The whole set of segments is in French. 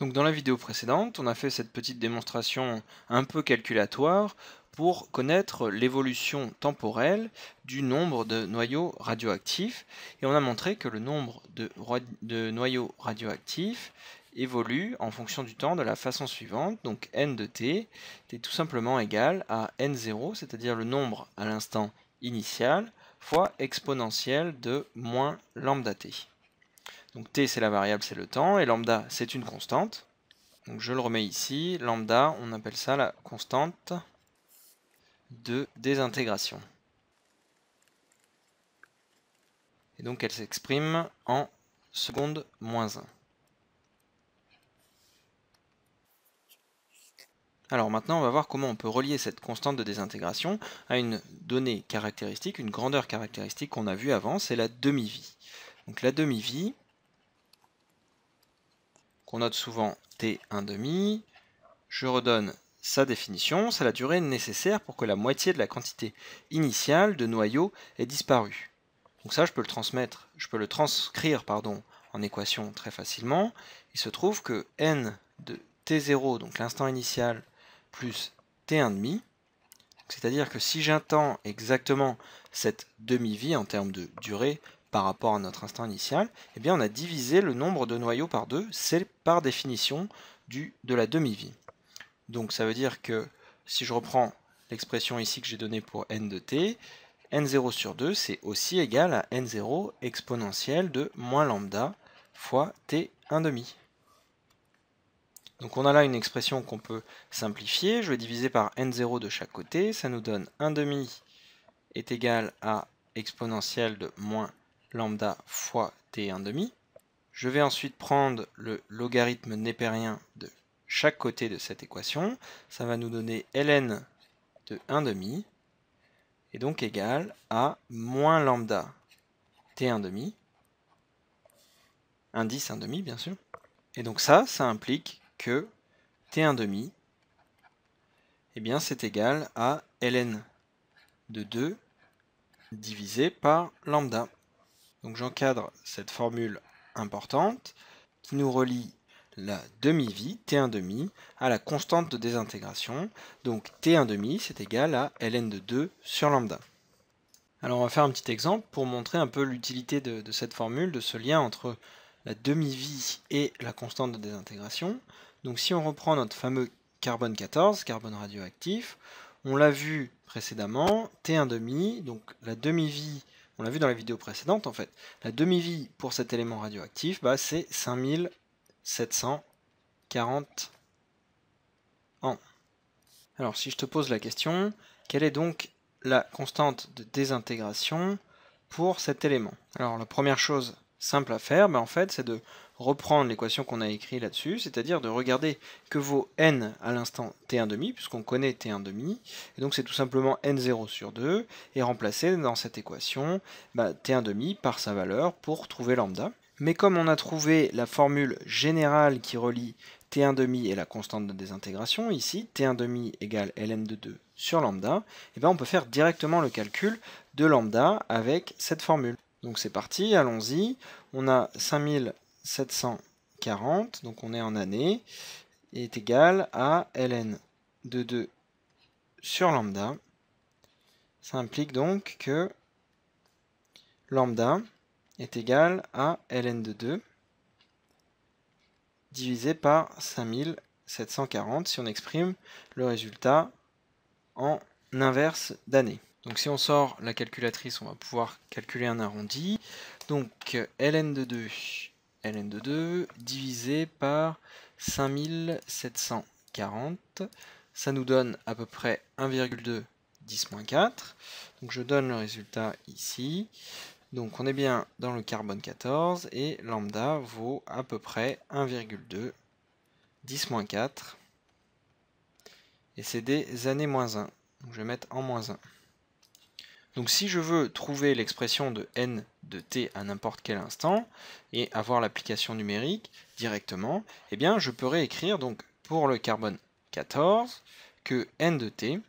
Donc dans la vidéo précédente, on a fait cette petite démonstration un peu calculatoire pour connaître l'évolution temporelle du nombre de noyaux radioactifs. Et on a montré que le nombre de, noyaux radioactifs évolue en fonction du temps de la façon suivante. Donc n de t est tout simplement égal à n0, c'est-à-dire le nombre à l'instant initial, fois exponentielle de moins lambda t. Donc t c'est la variable, c'est le temps, et lambda c'est une constante. Donc je le remets ici, lambda, on appelle ça la constante de désintégration. Et donc elle s'exprime en seconde moins 1. Alors maintenant, on va voir comment on peut relier cette constante de désintégration à une donnée caractéristique, une grandeur caractéristique qu'on a vue avant, c'est la demi-vie. Donc la demi-vie, qu'on note souvent t demi, Je redonne sa définition, c'est la durée nécessaire pour que la moitié de la quantité initiale de noyau ait disparu. Donc ça, je peux le transmettre, je peux le transcrire pardon, en équation très facilement. Il se trouve que n de t0, donc l'instant initial, plus t1,5, c'est-à-dire que si j'attends exactement cette demi-vie en termes de durée, par rapport à notre instant initial, eh bien on a divisé le nombre de noyaux par 2, c'est par définition du, de la demi-vie. Donc ça veut dire que si je reprends l'expression ici que j'ai donnée pour n de t, n0 sur 2 c'est aussi égal à n0 exponentielle de moins lambda fois t 1 demi. Donc on a là une expression qu'on peut simplifier, je vais diviser par n0 de chaque côté, ça nous donne demi est égal à exponentielle de moins lambda fois t 1 demi. Je vais ensuite prendre le logarithme népérien de chaque côté de cette équation. Ça va nous donner ln de 1 demi, est donc égal à moins lambda t1,5, 1 indice demi bien sûr. Et donc ça, ça implique que t1,5, eh bien c'est égal à ln de 2 divisé par lambda. Donc j'encadre cette formule importante qui nous relie la demi-vie, T1 demi, à la constante de désintégration. Donc T1 demi, c'est égal à ln de 2 sur lambda. Alors on va faire un petit exemple pour montrer un peu l'utilité de, cette formule, de ce lien entre la demi-vie et la constante de désintégration. Donc si on reprend notre fameux carbone 14, carbone radioactif, on l'a vu précédemment, T1 demi, donc la demi-vie on l'a vu dans la vidéo précédente en fait, la demi-vie pour cet élément radioactif, bah, c'est 5740 ans. Alors si je te pose la question, quelle est donc la constante de désintégration pour cet élément Alors la première chose simple à faire, mais en fait, c'est de reprendre l'équation qu'on a écrite là-dessus, c'est-à-dire de regarder que vaut n à l'instant t demi, puisqu'on connaît t demi, et donc c'est tout simplement n0 sur 2, et remplacer dans cette équation bah, t t demi par sa valeur pour trouver lambda. Mais comme on a trouvé la formule générale qui relie t demi et la constante de désintégration, ici t demi égale ln de 2 sur lambda, et eh bien on peut faire directement le calcul de lambda avec cette formule. Donc c'est parti, allons-y. On a 5740, donc on est en année, est égal à ln de 2 sur lambda. Ça implique donc que lambda est égal à ln de 2 divisé par 5740 si on exprime le résultat en inverse d'année. Donc si on sort la calculatrice, on va pouvoir calculer un arrondi. Donc ln de 2, ln de 2 divisé par 5740, ça nous donne à peu près 1,2 10 4. Donc je donne le résultat ici. Donc on est bien dans le carbone 14 et lambda vaut à peu près 1,2 10 4 et c'est des années moins 1. Donc je vais mettre en moins 1. Donc si je veux trouver l'expression de n de t à n'importe quel instant et avoir l'application numérique directement, eh bien je pourrais écrire donc pour le carbone 14 que n de t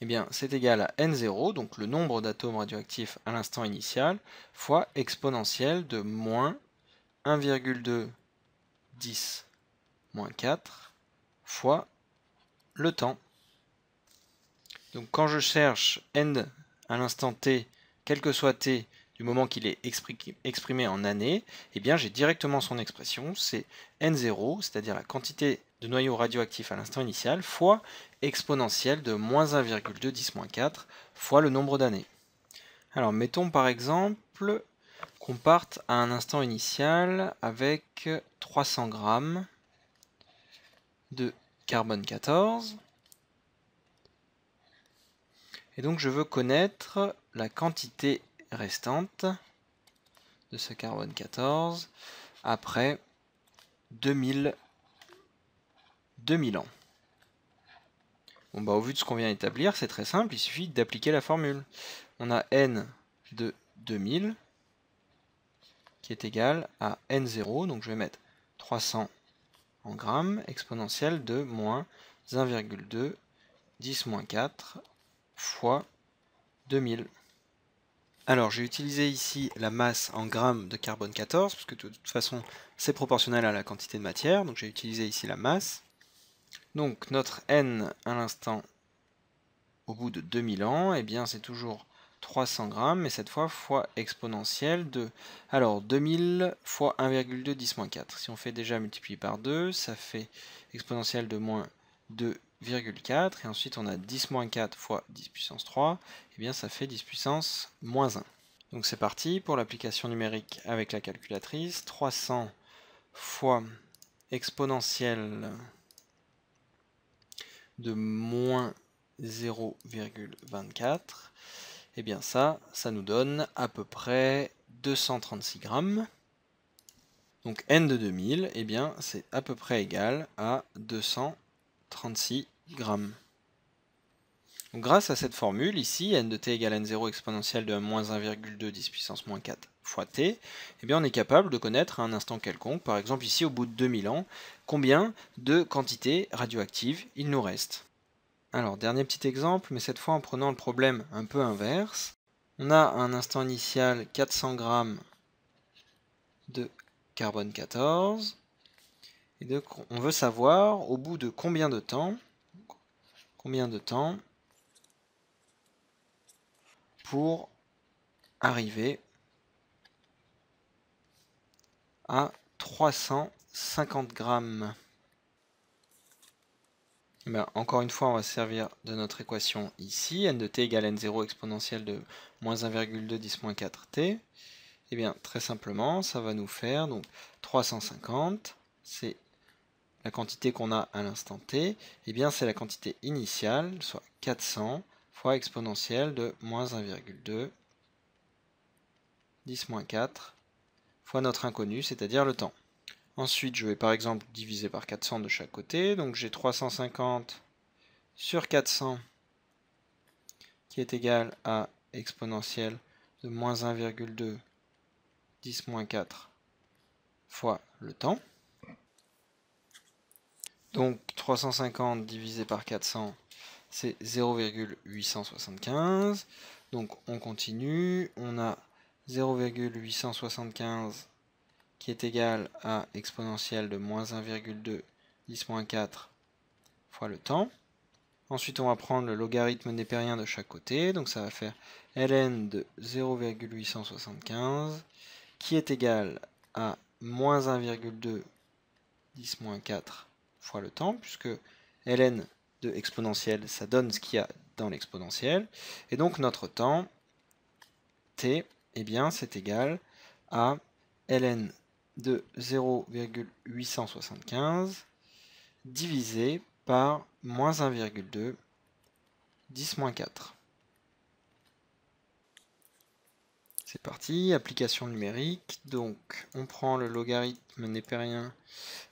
eh bien c'est égal à n0, donc le nombre d'atomes radioactifs à l'instant initial, fois exponentielle de moins 1,2 10 moins 4 fois le temps. Donc quand je cherche n à l'instant t, quel que soit t, du moment qu'il est exprimé en années, eh bien j'ai directement son expression, c'est n0, c'est-à-dire la quantité de noyaux radioactifs à l'instant initial, fois exponentielle de moins 1210 4, fois le nombre d'années. Alors mettons par exemple qu'on parte à un instant initial avec 300 g de carbone 14, et donc je veux connaître la quantité restante de ce carbone 14 après 2000, ans. Bon bah au vu de ce qu'on vient d'établir, c'est très simple, il suffit d'appliquer la formule. On a n de 2000 qui est égal à n0, donc je vais mettre 300 en grammes exponentielle de moins 1,2 10 4 fois 2000. Alors j'ai utilisé ici la masse en grammes de carbone 14, puisque de toute façon c'est proportionnel à la quantité de matière, donc j'ai utilisé ici la masse. Donc notre n à l'instant au bout de 2000 ans, et eh bien c'est toujours 300 grammes, mais cette fois fois exponentielle de... Alors 2000 fois 1,2 10 4. Si on fait déjà multiplier par 2, ça fait exponentielle de moins 2 et ensuite on a 10 moins 4 fois 10 puissance 3, et eh bien ça fait 10 puissance moins 1. Donc c'est parti pour l'application numérique avec la calculatrice, 300 fois exponentielle de moins 0,24, et eh bien ça, ça nous donne à peu près 236 grammes. Donc n de 2000, et eh bien c'est à peu près égal à 236 grâce à cette formule, ici, n de t égale n0 exponentielle de moins 1,2 10 puissance moins 4 fois t, eh bien on est capable de connaître à un instant quelconque, par exemple ici au bout de 2000 ans, combien de quantités radioactives il nous reste. Alors, dernier petit exemple, mais cette fois en prenant le problème un peu inverse. On a à un instant initial 400 grammes de carbone 14. Et donc, on veut savoir au bout de combien de temps combien de temps pour arriver à 350 grammes. Ben, encore une fois, on va se servir de notre équation ici, n de t égale n0 exponentielle de moins 1,2 10 moins 4t. Et eh bien, très simplement, ça va nous faire donc 350, c'est la quantité qu'on a à l'instant t, eh bien c'est la quantité initiale, soit 400 fois exponentielle de moins 1,2, 10 moins 4, fois notre inconnu, c'est-à-dire le temps. Ensuite, je vais par exemple diviser par 400 de chaque côté, donc j'ai 350 sur 400 qui est égal à exponentielle de moins 1,2, 10 moins 4 fois le temps. Donc 350 divisé par 400, c'est 0,875. Donc on continue, on a 0,875 qui est égal à exponentielle de moins 1,2 10 4 fois le temps. Ensuite, on va prendre le logarithme népérien de chaque côté. Donc ça va faire ln de 0,875 qui est égal à moins 1,2 10 moins 4 fois le temps, puisque ln de exponentielle, ça donne ce qu'il y a dans l'exponentielle. Et donc notre temps, t, eh bien, c'est égal à ln de 0,875 divisé par moins 1,2 10 4. C'est parti, application numérique. Donc, on prend le logarithme népérien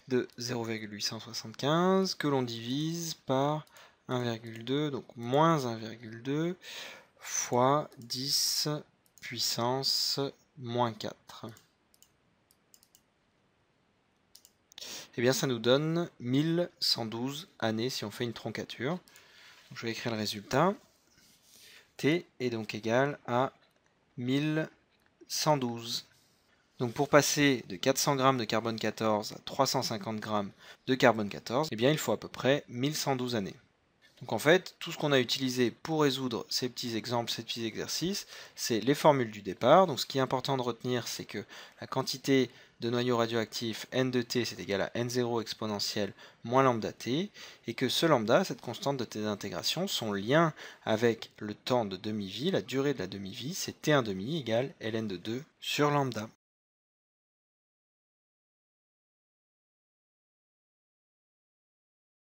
de 0,875 que l'on divise par 1,2, donc moins 1,2 fois 10 puissance moins 4. Et eh bien, ça nous donne 1112 années si on fait une troncature. je vais écrire le résultat. T est donc égal à 1112. Donc pour passer de 400 g de carbone 14 à 350 g de carbone 14, eh bien il faut à peu près 1112 années. Donc en fait, tout ce qu'on a utilisé pour résoudre ces petits exemples, ces petits exercices, c'est les formules du départ. Donc ce qui est important de retenir, c'est que la quantité de noyau radioactif n de t c'est égal à n0 exponentielle moins lambda t, et que ce lambda, cette constante de t d'intégration, son lien avec le temps de demi-vie, la durée de la demi-vie, c'est t1 demi égale ln de 2 sur lambda.